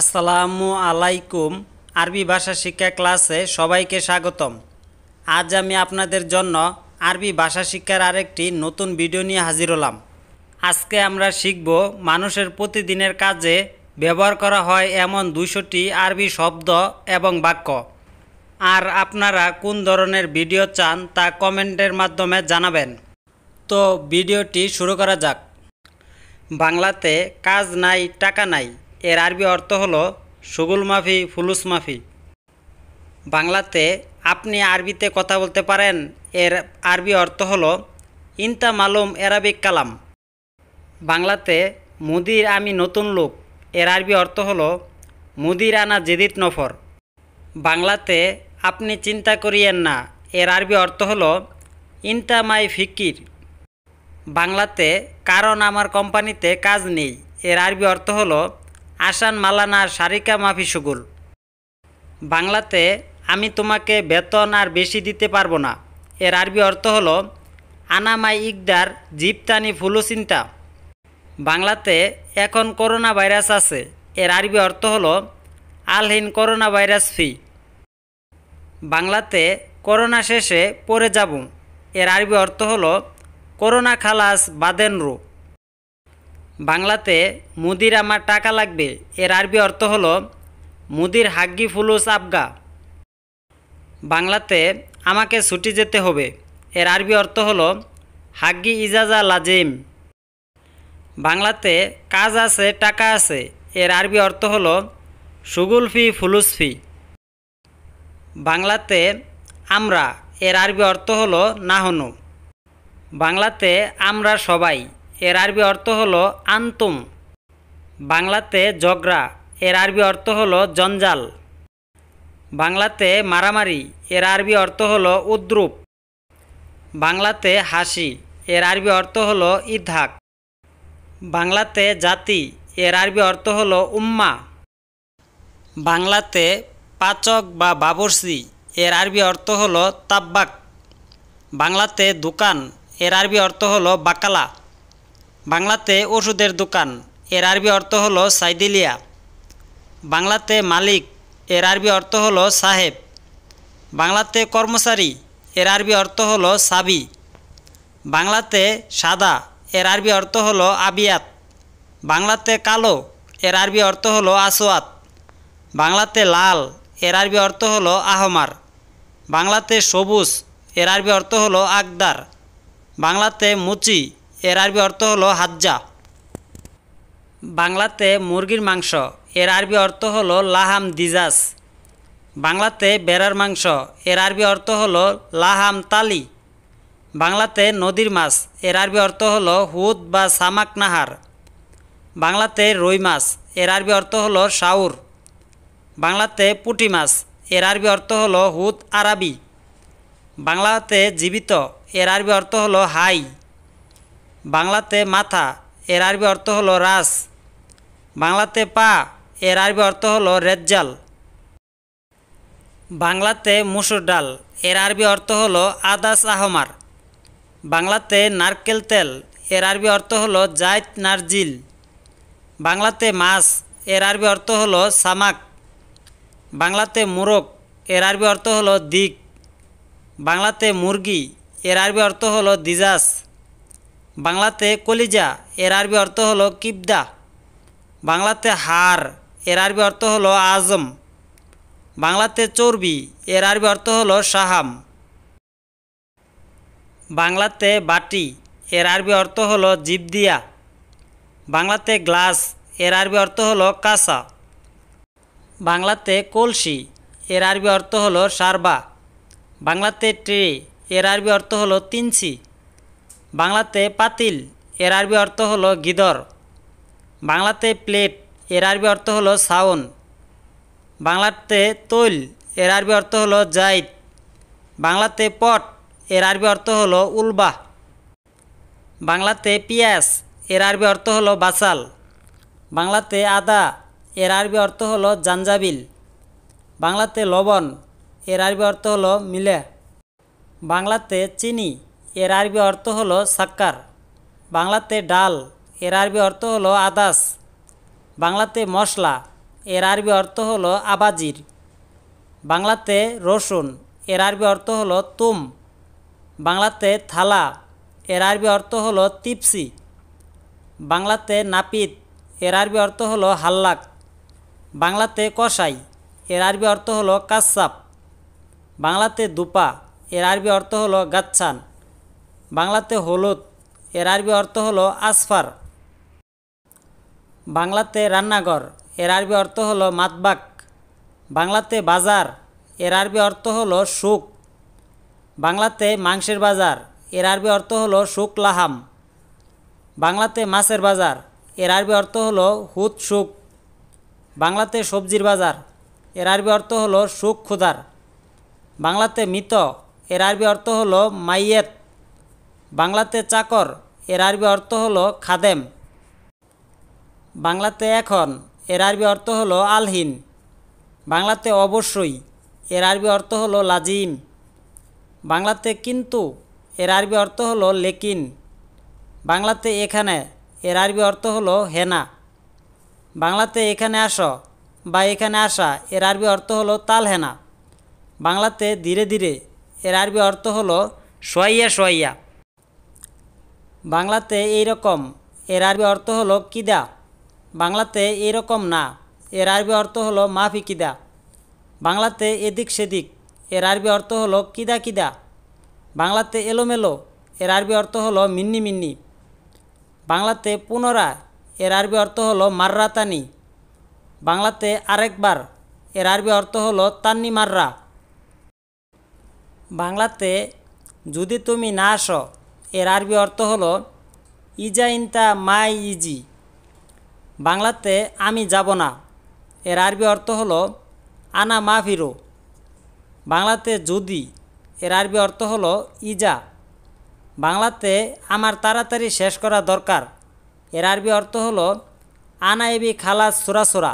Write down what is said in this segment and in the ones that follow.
আসসালামু আলাইকুম আরবি ভাষা শিক্ষা ক্লাসে সবাইকে স্বাগতম আজ আমি আপনাদের জন্য আরবি ভাষা শিক্ষার আরেকটি নতুন ভিডিও নিয়ে হাজির হলাম আজকে আমরা শিখব মানুষের প্রতিদিনের কাজে ব্যবহার করা হয় এমন দুশোটি আরবি শব্দ এবং বাক্য আর আপনারা কোন ধরনের ভিডিও চান তা কমেন্টের মাধ্যমে জানাবেন তো ভিডিওটি শুরু করা যাক বাংলাতে কাজ নাই টাকা নাই এর আরবি অর্থ হল সুগুল মাফি ফুলুস মাফি বাংলাতে আপনি আরবিতে কথা বলতে পারেন এর আরবি অর্থ হল ইনতা মালুম এরাবিক কালাম বাংলাতে মুদির আমি নতুন লোক এর আরবি অর্থ হল মুদির আনা জেদিত নফর বাংলাতে আপনি চিন্তা করিয়েন না এর আরবি অর্থ হল ইনতা মাই ফিকির বাংলাতে কারণ আমার কোম্পানিতে কাজ নেই এর আরবি অর্থ হলো আসান মালানা সারিকা মাফি সুগুল বাংলাতে আমি তোমাকে বেতন আর বেশি দিতে পারবো না এর আরবি অর্থ হলো আনামাই ইকদার জিপতানি ফুলুচিন্তা বাংলাতে এখন করোনা ভাইরাস আছে এর আরবি অর্থ হল আলহীন করোনা ভাইরাস ফি বাংলাতে করোনা শেষে পরে যাব এর আরবি অর্থ হল করোনা খালাস বাদেনরু বাংলাতে মুদির আমার টাকা লাগবে এর আরবি অর্থ হল মুদির হাগ্গি ফুলুস আবগা বাংলাতে আমাকে ছুটি যেতে হবে এর আরবি অর্থ হল হাগ্গি ইজাজা লাজিম বাংলাতে কাজ আছে টাকা আছে এর আরবি অর্থ হল সুগুল ফি ফুলুস ফি বাংলাতে আমরা এর আরবি অর্থ হলো নাহনু বাংলাতে আমরা সবাই এর আরবি অর্থ হল আন্তুম বাংলাতে জগরা এর আরবি অর্থ হল জঞ্জাল বাংলাতে মারামারি এর আরবি অর্থ হল উদ্রুপ বাংলাতে হাসি এর আরবি অর্থ হল ইধাক বাংলাতে জাতি এর আরবি অর্থ হল উম্মা বাংলাতে পাচক বা বাবরসি এর আরবি অর্থ হল তাব্বাক বাংলাতে দোকান এর আরবি অর্থ হল বাকালা বাংলাতে ওষুধের দোকান এর আরবি অর্থ হলো সাইদিলিয়া বাংলাতে মালিক এর আরবি অর্থ হলো সাহেব বাংলাতে কর্মচারী এর আরবি অর্থ হলো সাবি বাংলাতে সাদা এর আরবি অর্থ হলো আবিয়াত বাংলাতে কালো এর আরবি অর্থ হলো আসোয়াত বাংলাতে লাল এর আরবি অর্থ হলো আহমার বাংলাতে সবুজ এর আরবি অর্থ হলো আকদার বাংলাতে মুচি এর আরবি অর্থ হলো হাজ্জা বাংলাতে মুরগির মাংস এর আরবি অর্থ হলো লাহাম দিজাস বাংলাতে বেড়ার মাংস এর আরবি অর্থ হলো লাহাম তালি বাংলাতে নদীর মাছ এর আরবি অর্থ হলো হুদ বা সামাক নাহার বাংলাতে রুই মাছ এর আরবি অর্থ হলো শাউর বাংলাতে পুটি মাছ এর আরবি অর্থ হলো হুদ আরাবি বাংলাতে জীবিত এর আরবি অর্থ হলো হাই বাংলাতে মাথা এর আরবি অর্থ হলো রাস বাংলাতে পা এর আরবি অর্থ হলো রেজ্জাল বাংলাতে মুসুর ডাল এর আরবি অর্থ হলো আদাস আহমার বাংলাতে নারকেল তেল এর আরবি অর্থ হলো জায়দ নারজিল বাংলাতে মাছ এর আরবি অর্থ হলো সামাক বাংলাতে মুরগ এর আরবি অর্থ হলো দিক বাংলাতে মুরগি এর আরবি অর্থ হলো দিজাস বাংলাতে কলিজা এর আরবি অর্থ হলো কিবদা বাংলাতে হার এর আরবি অর্থ হলো আজম বাংলাতে চর্বি এর আরবি অর্থ হলো সাহাম বাংলাতে বাটি এর আরবি অর্থ হলো জিবদিয়া বাংলাতে গ্লাস এর আরবি অর্থ হলো কাসা বাংলাতে কলসি এর আরবি অর্থ হলো সারবা বাংলাতে ট্রে এর আরবি অর্থ হলো তিনসি বাংলাতে পাতিল এর আরবি অর্থ হল গিদর বাংলাতে প্লেট এর আরবি অর্থ হল সাউন বাংলাতে তৈল এর আরবি অর্থ হল জাইট বাংলাতে পট এর আরবি অর্থ হল উলবাহ বাংলাতে পিয়াস এর আরবি অর্থ হল বাসাল বাংলাতে আদা এর আরবি অর্থ হল জাঞ্জাবিল বাংলাতে লবণ এর আরবি অর্থ হল মিলে বাংলাতে চিনি এর আরবি অর্থ হলো সাক্কার বাংলাতে ডাল এর আরবি অর্থ হলো আদাস বাংলাতে মশলা এর আরবি অর্থ হলো আবাজির বাংলাতে রসুন এর আরবি অর্থ হলো তুম বাংলাতে থালা এর আরবি অর্থ হলো তিপসি বাংলাতে নাপিত এর আরবি অর্থ হলো হাল্লাক বাংলাতে কসাই এর আরবি অর্থ হলো কাসাপ বাংলাতে দুপা এর আরবি অর্থ হলো গাচ্ছান বাংলাতে হলুদ এর আরবি অর্থ হলো আসফার বাংলাতে রান্নাঘর এর আরবি অর্থ হলো মাতবাক বাংলাতে বাজার এর আরবি অর্থ হলো সুখ বাংলাতে মাংসের বাজার এর আরবি অর্থ হলো সুখ লাহাম বাংলাতে মাছের বাজার এর আরবি অর্থ হলো হুদ সুখ বাংলাতে সবজির বাজার এর আরবি অর্থ হলো সুখ ক্ষুধার বাংলাতে মৃত এর আরবি অর্থ হলো মাইয়েত বাংলাতে চাকর এর আরবি অর্থ হলো খাদেম বাংলাতে এখন এর আরবি অর্থ হলো আলহীন বাংলাতে অবশ্যই এর আরবি অর্থ হলো লাজিম বাংলাতে কিন্তু এর আরবি অর্থ হলো লেকিন বাংলাতে এখানে এর আরবি অর্থ হলো হেনা বাংলাতে এখানে আস বা এখানে আসা এর আরবি অর্থ হলো তাল হেনা বাংলাতে ধীরে ধীরে এর আরবি অর্থ হলো সোয়াইয়া সোয়াইয়া বাংলাতে এইরকম এর আরবি অর্থ হলো কিদা বাংলাতে এরকম না এর আরবি অর্থ হলো মাফি কিদা বাংলাতে এদিক সেদিক এর আরবি অর্থ হলো কিদা কিদা বাংলাতে এলোমেলো এর আরবি অর্থ হলো মিন্নি মিন্নি বাংলাতে পুনরা এর আরবি অর্থ হলো মাররাতানি বাংলাতে আরেকবার এর আরবি অর্থ হলো তান্নি মাররা বাংলাতে যদি তুমি না আসো এর আরবি অর্থ হল ইজা ইনতা মাই ইজি বাংলাতে আমি যাব না এর আরবি অর্থ হল আনা মা ফিরো বাংলাতে যদি এর আরবি অর্থ হল ইজা বাংলাতে আমার তাড়াতাড়ি শেষ করা দরকার এর আরবি অর্থ হল আনা এবি খালাস সোরা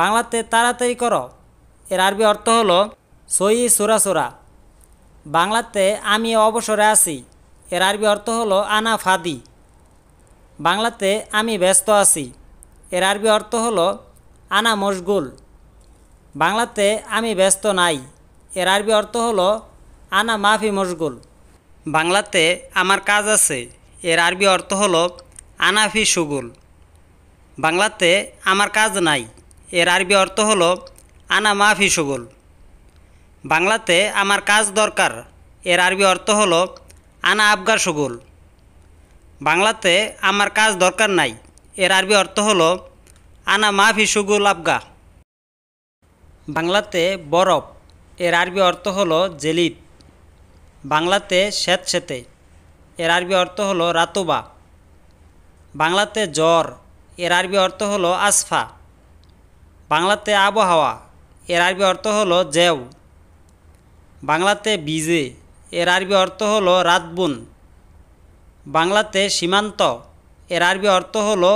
বাংলাতে তাড়াতাড়ি করো এর আরবি অর্থ হল সই সোরা বাংলাতে আমি অবসরে আছি এর আরবি অর্থ হলো আনা ফাদি বাংলাতে আমি ব্যস্ত আছি এর আরবি অর্থ হলো আনা মশগুল বাংলাতে আমি ব্যস্ত নাই এর আরবি অর্থ হলো আনা মাফি মশগুল বাংলাতে আমার কাজ আছে এর আরবি অর্থ হলো আনাফি সুগুল বাংলাতে আমার কাজ নাই এর আরবি অর্থ হলো আনা মাফি সুগুল বাংলাতে আমার কাজ দরকার এর আরবি অর্থ হলো আনা আবগার সুগুল বাংলাতে আমার কাজ দরকার নাই এর আরবি অর্থ হল আনা মাফি সুগুল আবগা বাংলাতে বরফ এর আরবি অর্থ হল জেলিপ বাংলাতে স্যাঁতস্যাঁতে এর আরবি অর্থ হল রাতুবা বাংলাতে জ্বর এর আরবি অর্থ হল আসফা বাংলাতে আবহাওয়া এর আরবি অর্থ হল জেউ বাংলাতে বিজে এর আরবি অর্থ হলো রাতবুন বাংলাতে সীমান্ত এর আরবি অর্থ হলো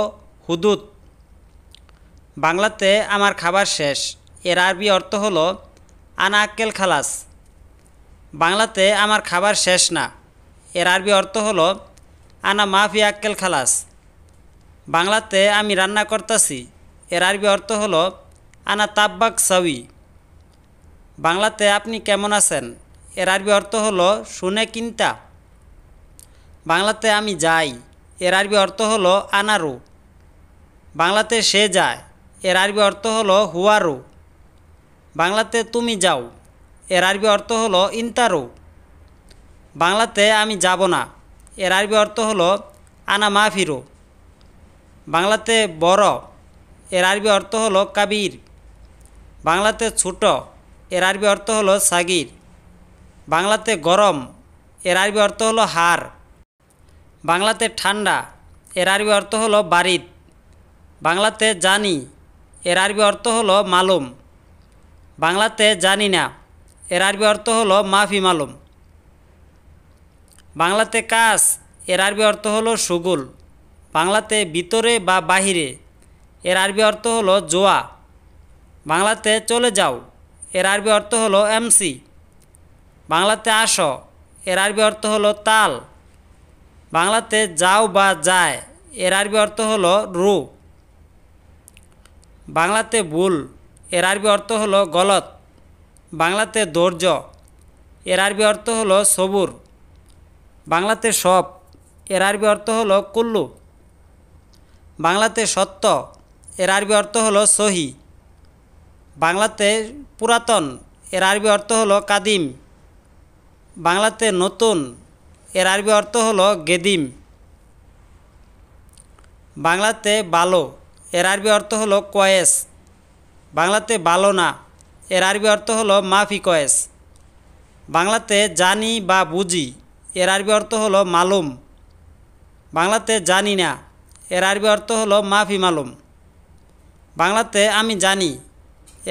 হুদুদ বাংলাতে আমার খাবার শেষ এর আরবি অর্থ হলো আনা আক্কেল খালাস বাংলাতে আমার খাবার শেষ না এর আরবি অর্থ হলো আনা মাফি আক্কেল খালাস বাংলাতে আমি রান্না করতেছি এর আরবি অর্থ হলো আনা তাব্বাক সাউি বাংলাতে আপনি কেমন আছেন এর আরবি অর্থ হলো শুনে কিনতা বাংলাতে আমি যাই এর আরবি অর্থ হলো আনারু বাংলাতে সে যায় এর আরবি অর্থ হলো হুয়ারু বাংলাতে তুমি যাও এর আরবি অর্থ হলো ইন্তারু বাংলাতে আমি যাব না এর আরবি অর্থ হলো আনা মাফিরু বাংলাতে বড় এর আরবি অর্থ হলো কাবির বাংলাতে ছোট এর আরবি অর্থ হলো সাগির বাংলাতে গরম এর আরবি অর্থ হলো হার বাংলাতে ঠান্ডা এর আরবি অর্থ হলো বারিদ বাংলাতে জানি এর আরবি অর্থ হলো মালুম বাংলাতে জানি না এর আরবি অর্থ হলো মাফি মালুম বাংলাতে কাস এর আরবি অর্থ হলো সুগুল বাংলাতে ভিতরে বা বাহিরে এর আরবি অর্থ হলো জোয়া বাংলাতে চলে যাও এর আরবি অর্থ হলো এমসি বাংলাতে আসো এর আরবি অর্থ হলো তাল বাংলাতে যাও বা যায় এর আরবি অর্থ হলো রু বাংলাতে ভুল এর আরবি অর্থ হলো গলত বাংলাতে ধৈর্য এর আরবি অর্থ হলো সবুর বাংলাতে সব এর আরবি অর্থ হলো কুল্লু বাংলাতে সত্য এর আরবি অর্থ হলো সহি বাংলাতে পুরাতন এর আরবি অর্থ হলো কাদিম বাংলাতে নতুন এর আরবি অর্থ হল গেদিম বাংলাতে বালো এর আরবি অর্থ হল কয়েস বাংলাতে বালো না এর আরবি অর্থ হল মাফি কয়েস বাংলাতে জানি বা বুঝি এর আরবি অর্থ হল মালুম বাংলাতে জানি না এর আরবি অর্থ হল মাফি মালুম বাংলাতে আমি জানি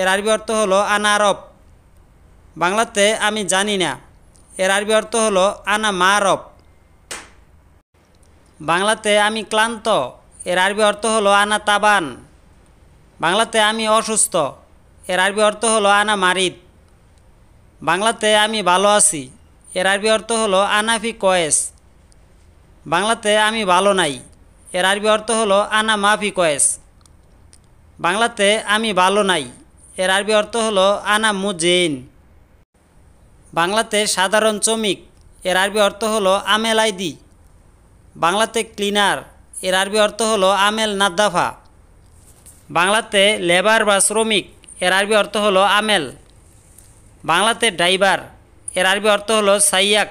এর আরবি অর্থ হল আনারব বাংলাতে আমি জানি না এর আরবি অর্থ হল আনা মারব বাংলাতে আমি ক্লান্ত এর আরবি অর্থ হল আনা তাবান বাংলাতে আমি অসুস্থ এর আরবি অর্থ হল আনা মারিদ বাংলাতে আমি ভালো আছি এর আরবি অর্থ হল আনাফি কয়েস বাংলাতে আমি ভালো নাই এর আরবি অর্থ হল আনা মাফি কয়েস বাংলাতে আমি ভালো নাই এর আরবি অর্থ হল আনা মুজেইন বাংলাতে সাধারণ শ্রমিক এর আরবি অর্থ হলো আমেল আইদি বাংলাতে ক্লিনার এর আরবি অর্থ হলো আমেল নাদ্দাফা বাংলাতে লেবার বা শ্রমিক এর আরবি অর্থ হলো আমেল বাংলাতে ড্রাইভার এর আরবি অর্থ হলো সাইয়াক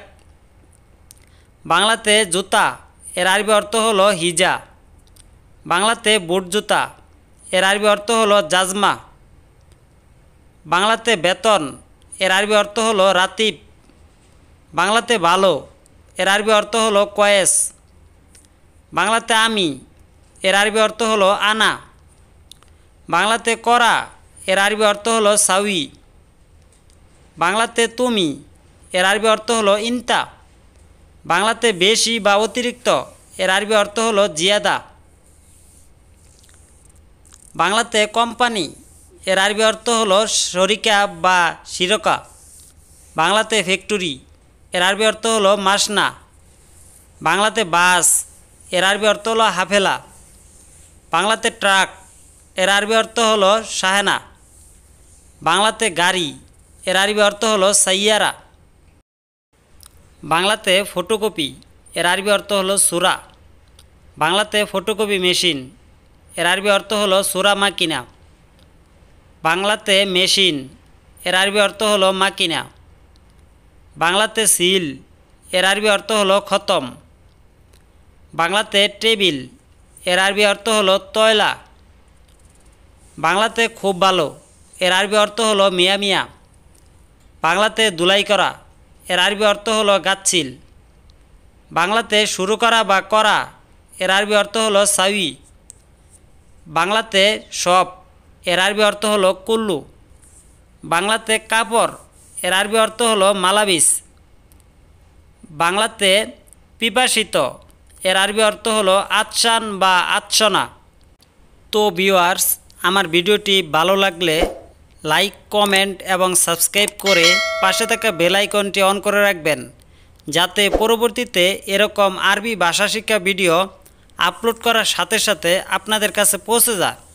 বাংলাতে জুতা এর আরবি অর্থ হলো হিজা বাংলাতে বুট জুতা এর আরবি অর্থ হলো জাজমা বাংলাতে বেতন এর আরবি অর্থ হলো রাতিব বাংলাতে ভালো এর আরবি অর্থ হলো কয়েস বাংলাতে আমি এর আরবি অর্থ হলো আনা বাংলাতে করা এর আরবি অর্থ হলো সাউই বাংলাতে তুমি এর আরবি অর্থ হলো ইন্তা বাংলাতে বেশি বা অতিরিক্ত এর আরবি অর্থ হলো জিয়াদা বাংলাতে কোম্পানি এর আরবি অর্থ হলো শরিকা বা শিরকা বাংলাতে ফ্যাক্টরি এর আরবি অর্থ হলো মাসনা বাংলাতে বাস এর আরবি অর্থ হলো হাফেলা বাংলাতে ট্রাক এর আরবি অর্থ হলো সাহেনা বাংলাতে গাড়ি এর আরবি অর্থ হলো সাইয়ারা বাংলাতে ফটোকপি এর আরবি অর্থ হলো সুরা বাংলাতে ফটোকপি মেশিন এর আরবি অর্থ হলো সুরা মাকিনা বাংলাতে মেশিন এর আরবি অর্থ হলো মাকিনা বাংলাতে সিল এর আরবি অর্থ হলো খতম বাংলাতে টেবিল এর আরবি অর্থ হলো তয়লা বাংলাতে খুব ভালো এর আরবি অর্থ হলো মিয়া মিয়া বাংলাতে দুলাই করা এর আরবি অর্থ হলো গাছিল বাংলাতে শুরু করা বা করা এর আরবি অর্থ হলো সাউই বাংলাতে সব এর আরবি অর্থ হলো কুল্লু বাংলাতে কাপড় এর আরবি অর্থ হলো মালাবিস বাংলাতে পিপাসিত এর আরবি অর্থ হলো আচ্ছান বা আচ্ছনা তো ভিউয়ার্স আমার ভিডিওটি ভালো লাগলে লাইক কমেন্ট এবং সাবস্ক্রাইব করে পাশে থাকা বেলাইকনটি অন করে রাখবেন যাতে পরবর্তীতে এরকম আরবি ভাষা শিক্ষা ভিডিও আপলোড করার সাথে সাথে আপনাদের কাছে পৌঁছে যায়